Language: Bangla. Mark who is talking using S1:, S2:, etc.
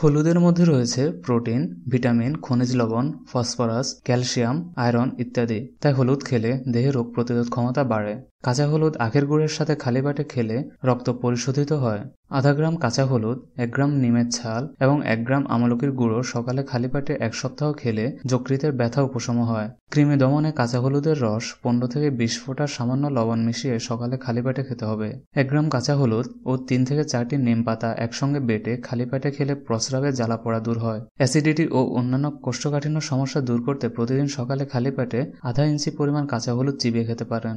S1: হলুদের মধ্যে রয়েছে প্রোটিন ভিটামিন খনিজ লবণ ফসফরাস ক্যালসিয়াম আয়রন ইত্যাদি তাই হলুদ খেলে দেহে রোগ প্রতিরোধ ক্ষমতা বাড়ে কাঁচা হলুদ আখের গুড়ের সাথে খালি বাটে খেলে রক্ত পরিশোধিত হয় আধা গ্রাম কাঁচা হলুদ এক গ্রাম নিমের ছাল এবং এক গ্রাম আমলকির গুঁড়ো সকালে খালি পেটে এক সপ্তাহ খেলে যকৃতের ব্যথা উপশম হয় ক্রিমে দমনে কাঁচা হলুদের রস পনেরো থেকে বিশ ফোঁটা সামান্য লবণ মিশিয়ে সকালে খালি পাটে খেতে হবে এক গ্রাম কাঁচা হলুদ ও তিন থেকে চারটি নিম পাতা একসঙ্গে বেটে খালি পেটে খেলে প্রস্রাবে জ্বালা পড়া দূর হয় অ্যাসিডিটি ও অন্যান্য কোষ্ঠকাঠিন্য সমস্যা দূর করতে প্রতিদিন সকালে খালি পেটে আধা ইঞ্চি পরিমাণ কাঁচা হলুদ চিবিয়ে খেতে পারেন